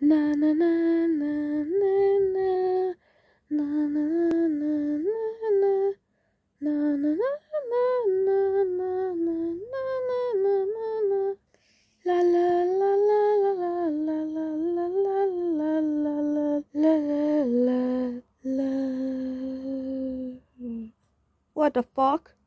na na na na na na na na na na na na na na What the fuck?